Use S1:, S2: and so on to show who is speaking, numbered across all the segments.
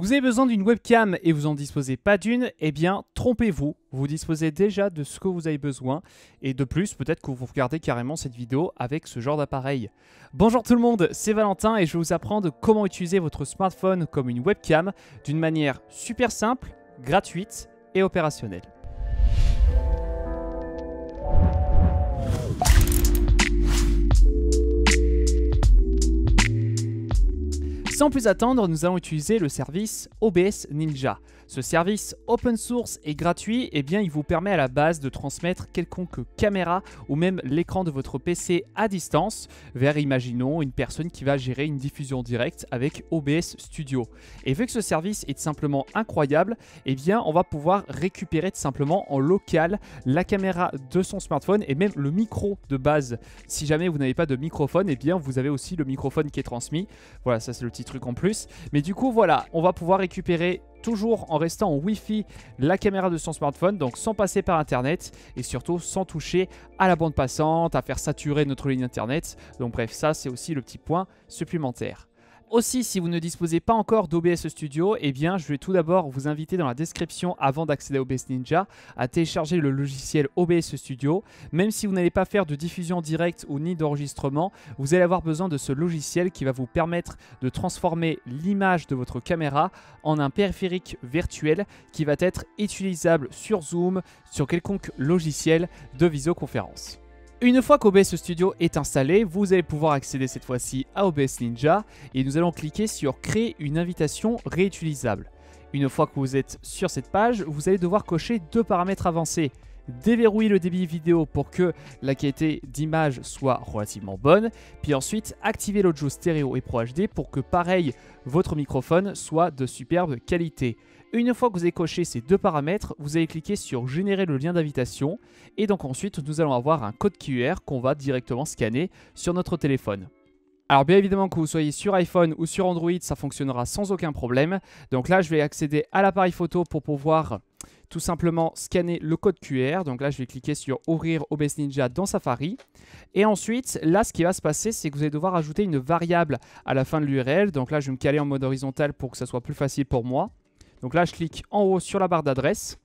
S1: Vous avez besoin d'une webcam et vous n'en disposez pas d'une, eh bien trompez-vous, vous disposez déjà de ce que vous avez besoin et de plus peut-être que vous regardez carrément cette vidéo avec ce genre d'appareil. Bonjour tout le monde, c'est Valentin et je vais vous apprendre comment utiliser votre smartphone comme une webcam d'une manière super simple, gratuite et opérationnelle. sans plus attendre, nous allons utiliser le service OBS Ninja. Ce service open source et gratuit, et eh bien il vous permet à la base de transmettre quelconque caméra ou même l'écran de votre PC à distance vers, imaginons, une personne qui va gérer une diffusion directe avec OBS Studio. Et vu que ce service est simplement incroyable, eh bien on va pouvoir récupérer tout simplement en local la caméra de son smartphone et même le micro de base. Si jamais vous n'avez pas de microphone, et eh bien vous avez aussi le microphone qui est transmis. Voilà, ça c'est le titre trucs en plus. Mais du coup, voilà, on va pouvoir récupérer toujours en restant en Wi-Fi la caméra de son smartphone, donc sans passer par Internet et surtout sans toucher à la bande passante, à faire saturer notre ligne Internet. Donc bref, ça c'est aussi le petit point supplémentaire. Aussi, si vous ne disposez pas encore d'OBS Studio, eh bien, je vais tout d'abord vous inviter dans la description avant d'accéder à OBS Ninja à télécharger le logiciel OBS Studio. Même si vous n'allez pas faire de diffusion directe ou ni d'enregistrement, vous allez avoir besoin de ce logiciel qui va vous permettre de transformer l'image de votre caméra en un périphérique virtuel qui va être utilisable sur Zoom, sur quelconque logiciel de visioconférence. Une fois qu'OBS Studio est installé, vous allez pouvoir accéder cette fois-ci à OBS Ninja et nous allons cliquer sur Créer une invitation réutilisable. Une fois que vous êtes sur cette page, vous allez devoir cocher deux paramètres avancés. Déverrouiller le débit vidéo pour que la qualité d'image soit relativement bonne, puis ensuite activer l'audio stéréo et Pro HD pour que pareil votre microphone soit de superbe qualité. Une fois que vous avez coché ces deux paramètres, vous allez cliquer sur générer le lien d'invitation et donc ensuite nous allons avoir un code QR qu'on va directement scanner sur notre téléphone. Alors bien évidemment que vous soyez sur iPhone ou sur Android, ça fonctionnera sans aucun problème. Donc là, je vais accéder à l'appareil photo pour pouvoir tout simplement scanner le code QR. Donc là, je vais cliquer sur ouvrir OBS Ninja dans Safari. Et ensuite, là, ce qui va se passer, c'est que vous allez devoir ajouter une variable à la fin de l'URL. Donc là, je vais me caler en mode horizontal pour que ça soit plus facile pour moi. Donc là, je clique en haut sur la barre d'adresse.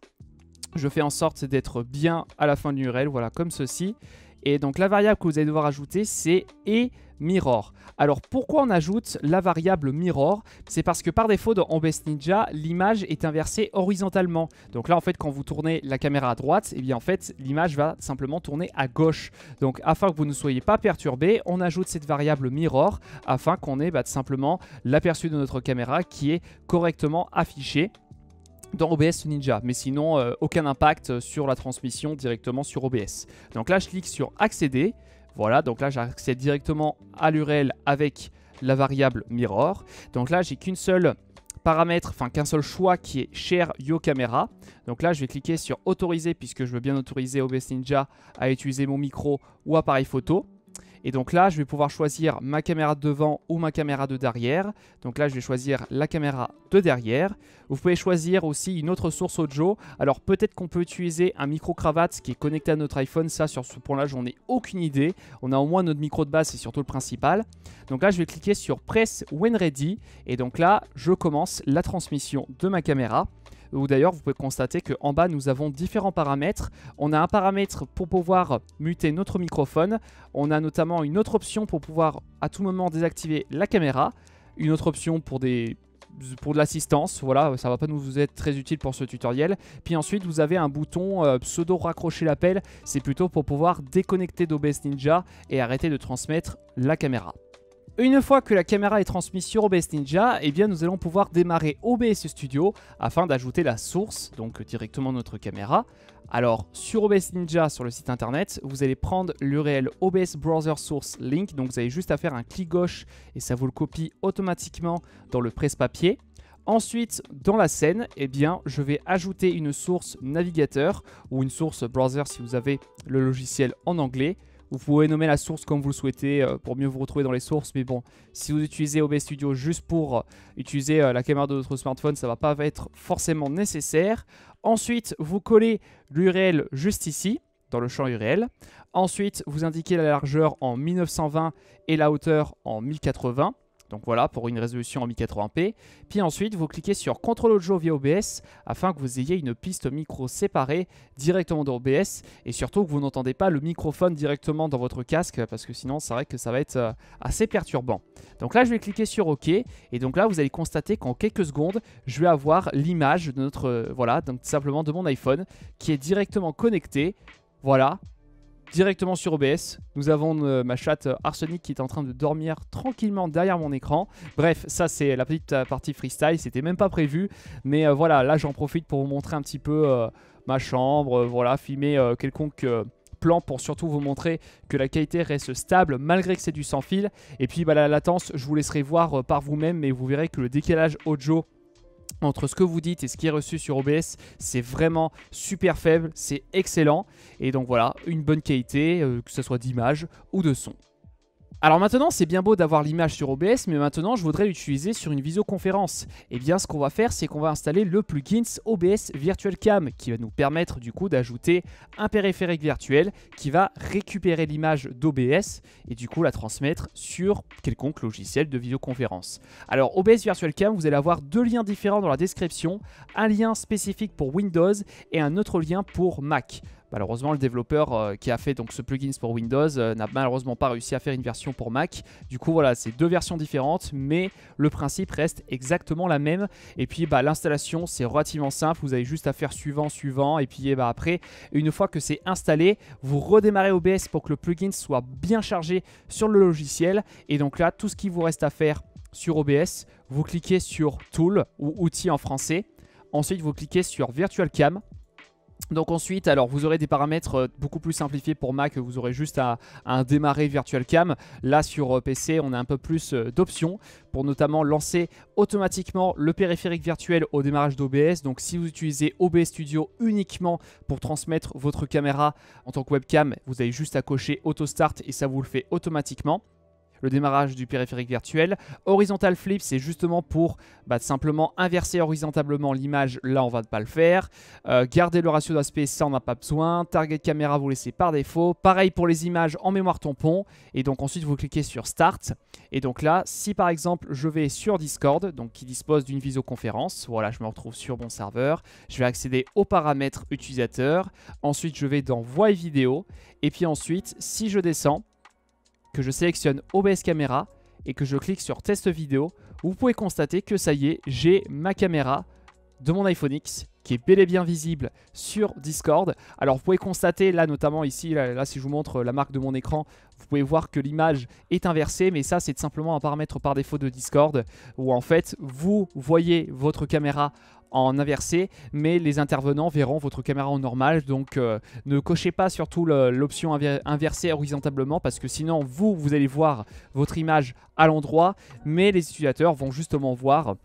S1: Je fais en sorte d'être bien à la fin de l'URL, voilà, comme ceci. Et donc la variable que vous allez devoir ajouter, c'est et mirror. Alors pourquoi on ajoute la variable mirror C'est parce que par défaut dans OBS Ninja, l'image est inversée horizontalement. Donc là en fait quand vous tournez la caméra à droite, et eh bien en fait l'image va simplement tourner à gauche. Donc afin que vous ne soyez pas perturbé, on ajoute cette variable mirror afin qu'on ait bah, simplement l'aperçu de notre caméra qui est correctement affiché dans OBS Ninja, mais sinon euh, aucun impact sur la transmission directement sur OBS. Donc là, je clique sur accéder, voilà, donc là j'accède directement à l'URL avec la variable mirror. Donc là j'ai qu'une seule paramètre, enfin qu'un seul choix qui est share your camera. Donc là je vais cliquer sur autoriser puisque je veux bien autoriser OBS Ninja à utiliser mon micro ou appareil photo. Et donc là, je vais pouvoir choisir ma caméra de devant ou ma caméra de derrière. Donc là, je vais choisir la caméra de derrière. Vous pouvez choisir aussi une autre source audio. Alors peut-être qu'on peut utiliser un micro-cravate qui est connecté à notre iPhone. Ça, sur ce point-là, j'en ai aucune idée. On a au moins notre micro de base, c'est surtout le principal. Donc là, je vais cliquer sur Press When Ready. Et donc là, je commence la transmission de ma caméra. Ou d'ailleurs vous pouvez constater qu'en bas nous avons différents paramètres. On a un paramètre pour pouvoir muter notre microphone, on a notamment une autre option pour pouvoir à tout moment désactiver la caméra, une autre option pour des pour de l'assistance, voilà, ça va pas nous être très utile pour ce tutoriel. Puis ensuite, vous avez un bouton euh, pseudo raccrocher l'appel, c'est plutôt pour pouvoir déconnecter d'OBS Ninja et arrêter de transmettre la caméra. Une fois que la caméra est transmise sur OBS Ninja, eh bien nous allons pouvoir démarrer OBS Studio afin d'ajouter la source, donc euh, directement notre caméra. Alors sur OBS Ninja, sur le site internet, vous allez prendre l'URL OBS Browser Source Link, donc vous avez juste à faire un clic gauche et ça vous le copie automatiquement dans le presse-papier. Ensuite, dans la scène, eh bien, je vais ajouter une source navigateur ou une source browser si vous avez le logiciel en anglais. Vous pouvez nommer la source comme vous le souhaitez euh, pour mieux vous retrouver dans les sources. Mais bon, si vous utilisez OBS Studio juste pour euh, utiliser euh, la caméra de votre smartphone, ça ne va pas être forcément nécessaire. Ensuite, vous collez l'URL juste ici, dans le champ URL. Ensuite, vous indiquez la largeur en 1920 et la hauteur en 1080. Donc voilà pour une résolution en 1080p. Puis ensuite, vous cliquez sur Contrôle Audio via OBS afin que vous ayez une piste micro séparée directement dans OBS et surtout que vous n'entendez pas le microphone directement dans votre casque parce que sinon, c'est vrai que ça va être euh, assez perturbant. Donc là, je vais cliquer sur OK et donc là, vous allez constater qu'en quelques secondes, je vais avoir l'image de notre, euh, voilà, donc simplement de mon iPhone qui est directement connecté voilà, directement sur OBS. Nous avons euh, ma chatte euh, Arsenic qui est en train de dormir tranquillement derrière mon écran. Bref, ça c'est la petite euh, partie freestyle, c'était même pas prévu. Mais voilà, là j'en profite pour vous montrer un petit peu ma chambre, voilà, filmer quelconque plan pour surtout vous montrer que la qualité reste stable malgré que c'est du sans fil. Et puis bah, la latence, je vous laisserai voir par vous-même, mais vous verrez que le décalage audio entre ce que vous dites et ce qui est reçu sur OBS, c'est vraiment super faible, c'est excellent. Et donc voilà, une bonne qualité, euh, que ce soit d'image ou de son. Alors maintenant, c'est bien beau d'avoir l'image sur OBS, mais maintenant, je voudrais l'utiliser sur une visioconférence. Et eh bien, ce qu'on va faire, c'est qu'on va installer le plugin OBS Virtual Cam, qui va nous permettre du coup d'ajouter un périphérique virtuel qui va récupérer l'image d'OBS et du coup la transmettre sur quelconque logiciel de visioconférence. Alors, OBS Virtual Cam, vous allez avoir deux liens différents dans la description, un lien spécifique pour Windows et un autre lien pour Mac. Malheureusement, le développeur euh, qui a fait donc ce plugin pour Windows euh, n'a malheureusement pas réussi à faire une version pour Mac. Du coup, voilà, c'est deux versions différentes, mais le principe reste exactement la même. Et puis, bah, l'installation, c'est relativement simple. Vous avez juste à faire suivant, suivant. Et puis, eh bah, après, une fois que c'est installé, vous redémarrez OBS pour que le plugin soit bien chargé sur le logiciel. Et donc là, tout ce qui vous reste à faire sur OBS, vous cliquez sur Tool ou Outils en français. Ensuite, vous cliquez sur Virtual Cam donc ensuite, alors vous aurez des paramètres euh, beaucoup plus simplifiés pour Mac, vous aurez juste à, un démarrer Virtual Cam. Là sur euh, PC, on a un peu plus euh, d'options pour notamment lancer automatiquement le périphérique virtuel au démarrage d'OBS. Donc si vous utilisez OBS Studio uniquement pour transmettre votre caméra en tant que webcam, vous avez juste à cocher Auto Start et ça vous le fait automatiquement le démarrage du périphérique virtuel. Horizontal flip, c'est justement pour bah, simplement inverser horizontalement l'image. Là, on va pas le faire. Euh, garder le ratio d'aspect, ça, on n'a pas besoin. Target caméra, vous laissez par défaut. Pareil pour les images en mémoire tampon. Et donc ensuite, vous cliquez sur Start. Et donc là, si par exemple, je vais sur Discord, donc qui dispose d'une visioconférence, voilà, je me retrouve sur mon serveur. Je vais accéder aux paramètres utilisateurs. Ensuite, je vais dans Voix et vidéo. Et puis ensuite, si je descends, que je sélectionne OBS caméra et que je clique sur test vidéo, vous pouvez constater que ça y est, j'ai ma caméra de mon iPhone X qui est bel et bien visible sur Discord. Alors vous pouvez constater là notamment ici, là, là si je vous montre la marque de mon écran, vous pouvez voir que l'image est inversée, mais ça c'est simplement un paramètre par défaut de Discord, où en fait vous voyez votre caméra inversé, mais les intervenants verront votre caméra en normal, donc euh, ne cochez pas surtout l'option inversée horizontalement, parce que sinon vous, vous allez voir votre image à l'endroit, mais les utilisateurs vont justement voir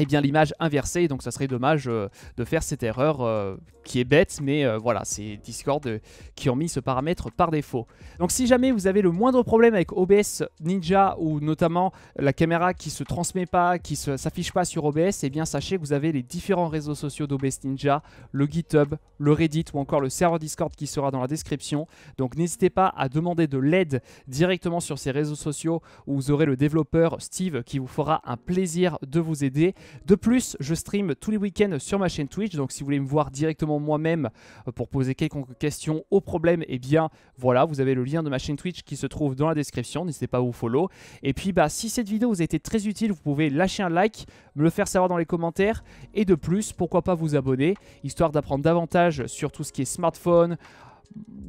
S1: et eh bien l'image inversée, donc ça serait dommage euh, de faire cette erreur euh, qui est bête, mais euh, voilà, c'est Discord euh, qui ont mis ce paramètre par défaut. Donc si jamais vous avez le moindre problème avec OBS Ninja ou notamment la caméra qui se transmet pas, qui ne s'affiche pas sur OBS, et eh bien sachez que vous avez les différents réseaux sociaux d'OBS Ninja, le GitHub, le Reddit ou encore le serveur Discord qui sera dans la description. Donc n'hésitez pas à demander de l'aide directement sur ces réseaux sociaux où vous aurez le développeur Steve qui vous fera un plaisir de vous aider. De plus, je stream tous les week-ends sur ma chaîne Twitch, donc si vous voulez me voir directement moi-même pour poser quelques questions au problème, et eh bien voilà, vous avez le lien de ma chaîne Twitch qui se trouve dans la description, n'hésitez pas à vous follow. Et puis bah si cette vidéo vous a été très utile, vous pouvez lâcher un like, me le faire savoir dans les commentaires, et de plus, pourquoi pas vous abonner, histoire d'apprendre davantage sur tout ce qui est smartphone,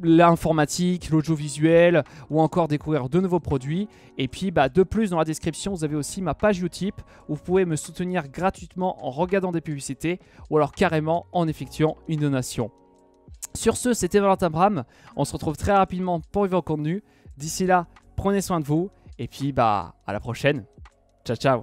S1: l'informatique, l'audiovisuel ou encore découvrir de nouveaux produits. Et puis bah, de plus dans la description vous avez aussi ma page Utip où vous pouvez me soutenir gratuitement en regardant des publicités ou alors carrément en effectuant une donation. Sur ce c'était Valentin Bram, on se retrouve très rapidement pour vivre contenu. D'ici là prenez soin de vous et puis bah à la prochaine. Ciao ciao